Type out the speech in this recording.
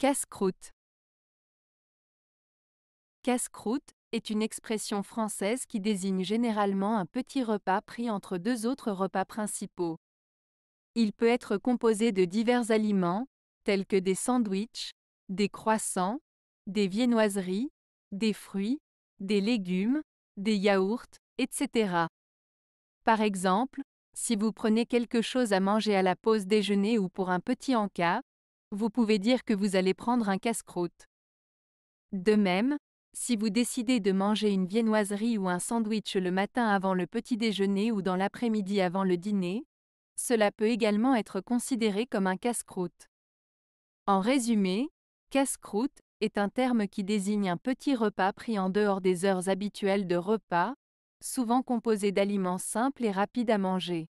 Casse-croûte. Casse-croûte est une expression française qui désigne généralement un petit repas pris entre deux autres repas principaux. Il peut être composé de divers aliments, tels que des sandwichs, des croissants, des viennoiseries, des fruits, des légumes, des yaourts, etc. Par exemple, si vous prenez quelque chose à manger à la pause déjeuner ou pour un petit encas, vous pouvez dire que vous allez prendre un casse-croûte. De même, si vous décidez de manger une viennoiserie ou un sandwich le matin avant le petit déjeuner ou dans l'après-midi avant le dîner, cela peut également être considéré comme un casse-croûte. En résumé, casse-croûte est un terme qui désigne un petit repas pris en dehors des heures habituelles de repas, souvent composé d'aliments simples et rapides à manger.